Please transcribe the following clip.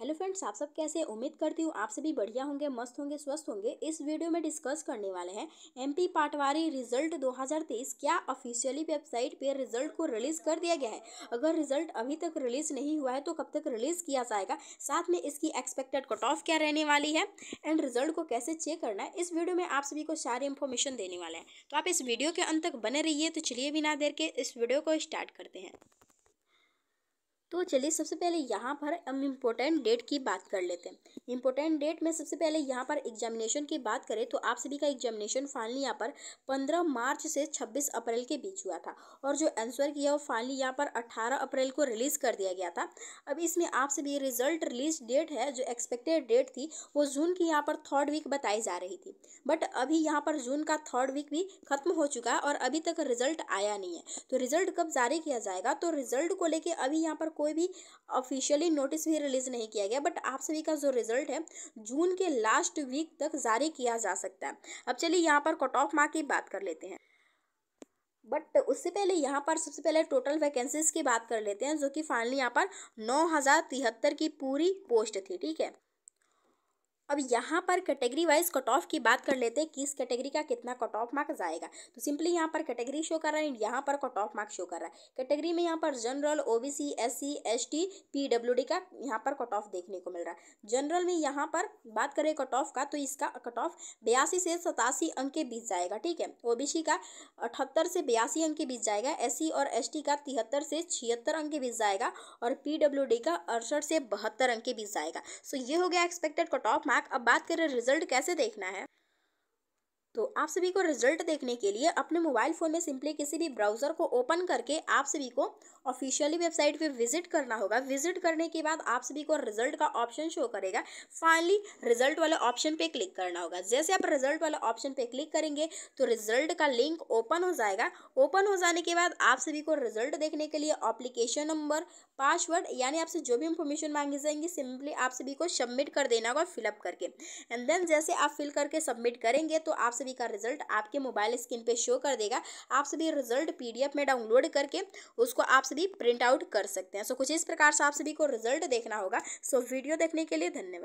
hello friends आप सब कैसे उम्मीद करती हूँ आप सभी बढ़िया होंगे मस्त होंगे स्वस्थ होंगे इस वीडियो में डिस्कस करने वाले हैं एमपी पाटवारी रिजल्ट 2023 क्या ऑफिशियली वेबसाइट पे रिजल्ट को रिलीज़ कर दिया गया है अगर रिजल्ट अभी तक रिलीज़ नहीं हुआ है तो कब तक रिलीज़ किया जाएगा साथ में इसकी एक्सपेक्टेड कट ऑफ क्या रहने वाली है एंड रिजल्ट को कैसे चेक करना है इस वीडियो में आप सभी को सारी इन्फॉर्मेशन देने वाले हैं तो आप इस वीडियो के अंत तक बने रहिए तो चलिए बिना देर के इस वीडियो को स्टार्ट करते हैं तो चलिए सबसे पहले यहाँ पर हम इम्पोर्टेंट डेट की बात कर लेते हैं इम्पोर्टेंट डेट में सबसे पहले यहाँ पर एग्जामिनेशन की बात करें तो आप सभी का एग्जामिनेशन फाइनली यहाँ पर पंद्रह मार्च से छब्बीस अप्रैल के बीच हुआ था और जो आंसर किया वो फाइनली यहाँ पर अट्ठारह अप्रैल को रिलीज़ कर दिया गया था अब इसमें आप सभी रिजल्ट रिलीज डेट है जो एक्सपेक्टेड डेट थी वो जून की यहाँ पर थर्ड वीक बताई जा रही थी बट अभी यहाँ पर जून का थर्ड वीक भी खत्म हो चुका है और अभी तक रिजल्ट आया नहीं है तो रिजल्ट कब जारी किया जाएगा तो रिजल्ट को लेकर अभी यहाँ पर कोई कोई भी ऑफिशियली नोटिस भी रिलीज़ नहीं किया गया बट आप सभी का जो रिजल्ट है जून के लास्ट वीक तक जारी किया जा सकता है अब चलिए यहाँ पर कट ऑफ मार्क की बात कर लेते हैं बट उससे पहले यहाँ पर सबसे पहले टोटल वैकेंसीज की बात कर लेते हैं जो कि फाइनली यहाँ पर नौ की पूरी पोस्ट थी ठीक है अब यहाँ पर कैटेगरी वाइज कट ऑफ की बात कर लेते हैं किस कैटेगरी का कितना कट ऑफ मार्क्स आएगा तो सिंपली यहाँ पर कैटेगरी शो कर रहा है यहाँ पर कट ऑफ मार्क्स शो कर रहा है कैटेगरी में यहाँ पर general OBC SC ST PWD का यहाँ पर कट ऑफ देखने को मिल रहा है जनरल में यहाँ पर बात करें कट ऑफ का तो इसका कट ऑफ बयासी से सतासी अंक के बीच जाएगा ठीक है सी का अठहत्तर से बयासी अंक के बीच जाएगा एस और एस का तिहत्तर से छिहत्तर अंक के बीच जाएगा और पी का अड़सठ से बहत्तर अंक के बीच जाएगा सो ये हो गया expected cut off marks mark अब बात करें रिजल्ट कैसे देखना है तो आप सभी को रिजल्ट देखने के लिए अपने मोबाइल फ़ोन में सिंपली किसी भी ब्राउज़र को ओपन करके आप सभी को ऑफिशियली वेबसाइट पे विजिट करना होगा विजिट करने के बाद आप सभी को रिजल्ट का ऑप्शन शो करेगा फाइनली रिजल्ट वाले ऑप्शन पे क्लिक करना होगा जैसे आप रिजल्ट वाले ऑप्शन पे क्लिक करेंगे तो रिजल्ट का लिंक ओपन हो जाएगा ओपन हो जाने के बाद आप सभी को रिजल्ट देखने के लिए अप्लीकेशन नंबर पासवर्ड यानी आपसे जो भी इंफॉर्मेशन मांगी जाएंगी सिंपली आप सभी को सबमिट कर देना होगा फिलअप करके एंड देन जैसे आप फिल करके सबमिट करेंगे तो आप सभी का रिजल्ट आपके मोबाइल स्क्रीन पे शो कर देगा आप सभी रिजल्ट पीडीएफ में डाउनलोड करके उसको आप सभी प्रिंट आउट कर सकते हैं सो कुछ इस प्रकार से आप सभी को रिजल्ट देखना होगा सो वीडियो देखने के लिए धन्यवाद